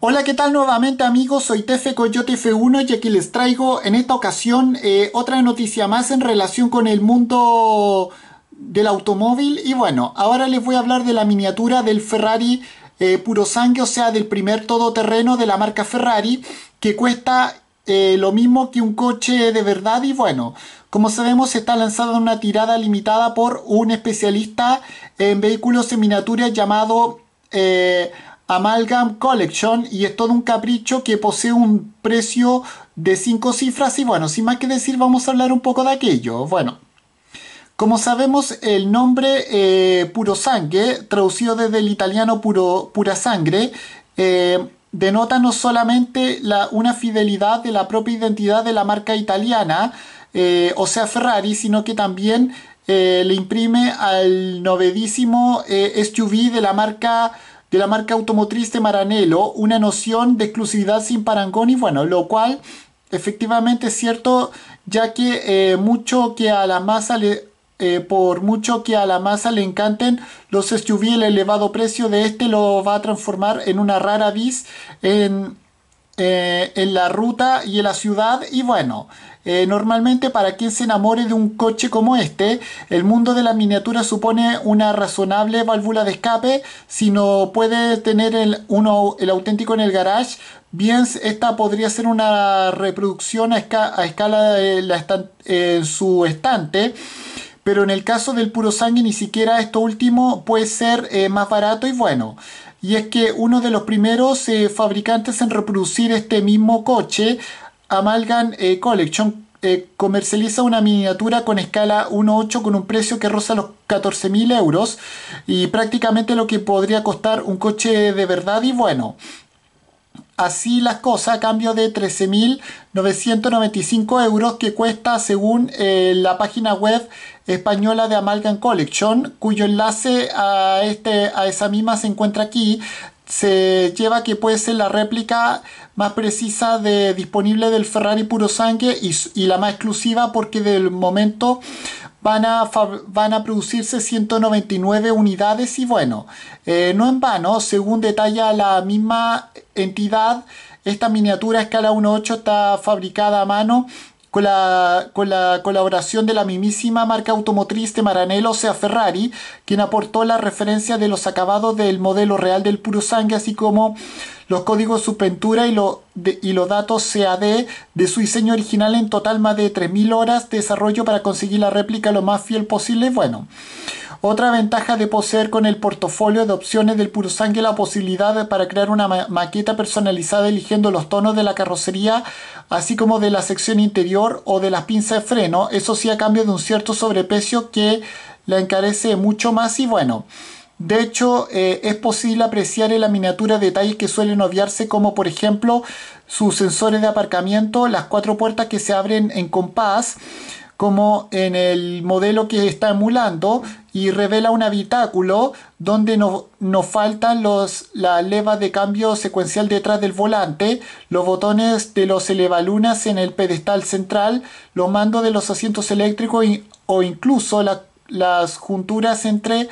Hola, ¿qué tal nuevamente amigos? Soy Tefe Coyote F1 y aquí les traigo en esta ocasión eh, otra noticia más en relación con el mundo del automóvil. Y bueno, ahora les voy a hablar de la miniatura del Ferrari eh, puro sangue, o sea, del primer todoterreno de la marca Ferrari, que cuesta eh, lo mismo que un coche de verdad y bueno, como sabemos está lanzada una tirada limitada por un especialista en vehículos en miniatura llamado Amalgam Collection y es todo un capricho que posee un precio de 5 cifras y bueno, sin más que decir vamos a hablar un poco de aquello. Bueno, como sabemos el nombre eh, Puro Sangre, traducido desde el italiano puro, Pura Sangre, eh, denota no solamente la, una fidelidad de la propia identidad de la marca italiana, eh, o sea Ferrari, sino que también le imprime al novedísimo SUV de la marca de la marca automotriz de Maranello, una noción de exclusividad sin parangón y bueno, lo cual efectivamente es cierto, ya que eh, mucho que a la masa le, eh, por mucho que a la masa le encanten los SUV, el elevado precio de este lo va a transformar en una rara bis en, eh, en la ruta y en la ciudad y bueno, eh, normalmente para quien se enamore de un coche como este, el mundo de la miniatura supone una razonable válvula de escape, si no puede tener el, auténtico en el garage, bien esta podría ser una reproducción a, escala en su estante pero en el caso del puro sangue ni siquiera esto último puede ser eh, más barato y bueno. Y es que uno de los primeros eh, fabricantes en reproducir este mismo coche Amalgam eh, Collection eh, comercializa una miniatura con escala 1.8 con un precio que roza los 14.000 euros y prácticamente lo que podría costar un coche de verdad y bueno. Así las cosas, a cambio de 13.995 euros que cuesta según eh, la página web española de Amalgam Collection, cuyo enlace a, este, a esa misma se encuentra aquí, se lleva que puede ser la réplica más precisa de, disponible del Ferrari puro sangue y, la más exclusiva porque del momento van a, van a producirse 199 unidades y bueno, eh, no en vano, según detalla la misma entidad, esta miniatura escala 1.8 está fabricada a mano con la, con la colaboración de la mismísima marca automotriz de Maranello, o sea Ferrari, quien aportó la referencia de los acabados del modelo real del puro Sangue, así como los códigos su pintura y, y los datos CAD de su diseño original en total más de 3.000 horas de desarrollo para conseguir la réplica lo más fiel posible. Bueno, otra ventaja de poseer con el portafolio de opciones del puro la posibilidad de, para crear una maqueta personalizada eligiendo los tonos de la carrocería, así como de la sección interior o de las pinzas de freno, eso sí a cambio de un cierto sobreprecio que la encarece mucho más y bueno. De hecho, eh, es posible apreciar en la miniatura detalles que suelen obviarse, como por ejemplo sus sensores de aparcamiento, las cuatro puertas que se abren en compás, como en el modelo que está emulando y revela un habitáculo donde nos faltan los, la leva de cambio secuencial detrás del volante, los botones de los elevalunas en el pedestal central, los mandos de los asientos eléctricos o incluso las junturas entre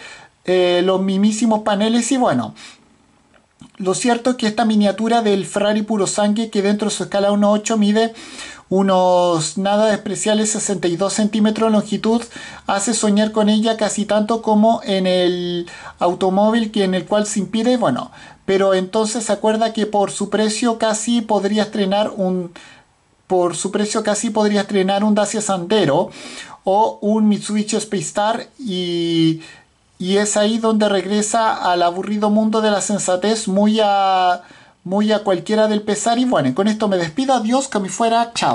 eh, los mismísimos paneles y bueno. Lo cierto es que esta miniatura del Ferrari puro sangue que dentro de su escala 1.8 mide unos nada especiales 62 centímetros de longitud, hace soñar con ella casi tanto como en el automóvil que en el cual se impide, bueno, pero entonces se acuerda que por su precio casi podría estrenar un por su precio casi podría estrenar un Dacia Sandero o un Mitsubishi Space Star y y es ahí donde regresa al aburrido mundo de la sensatez muy a muy a cualquiera del pesar y bueno, con esto me despido, adiós, que me fuera, chao.